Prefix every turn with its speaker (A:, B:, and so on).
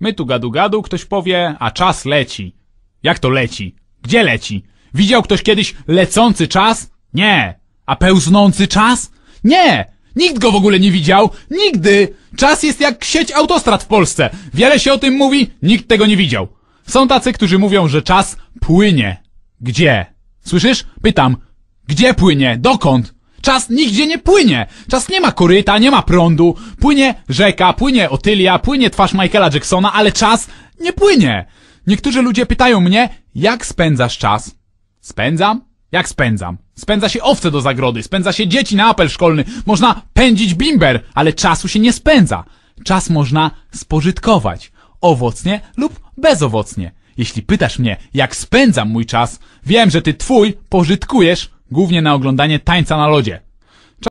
A: My tu gadu gadu, ktoś powie, a czas leci. Jak to leci? Gdzie leci? Widział ktoś kiedyś lecący czas? Nie. A pełznący czas? Nie. Nikt go w ogóle nie widział. Nigdy. Czas jest jak sieć autostrad w Polsce. Wiele się o tym mówi, nikt tego nie widział. Są tacy, którzy mówią, że czas płynie. Gdzie? Słyszysz? Pytam. Gdzie płynie? Dokąd? Czas nigdzie nie płynie. Czas nie ma koryta, nie ma prądu. Płynie rzeka, płynie Otylia, płynie twarz Michaela Jacksona, ale czas nie płynie. Niektórzy ludzie pytają mnie, jak spędzasz czas? Spędzam? Jak spędzam? Spędza się owce do zagrody, spędza się dzieci na apel szkolny, można pędzić bimber, ale czasu się nie spędza. Czas można spożytkować. Owocnie lub bezowocnie. Jeśli pytasz mnie, jak spędzam mój czas, wiem, że ty twój pożytkujesz głównie na oglądanie tańca na lodzie.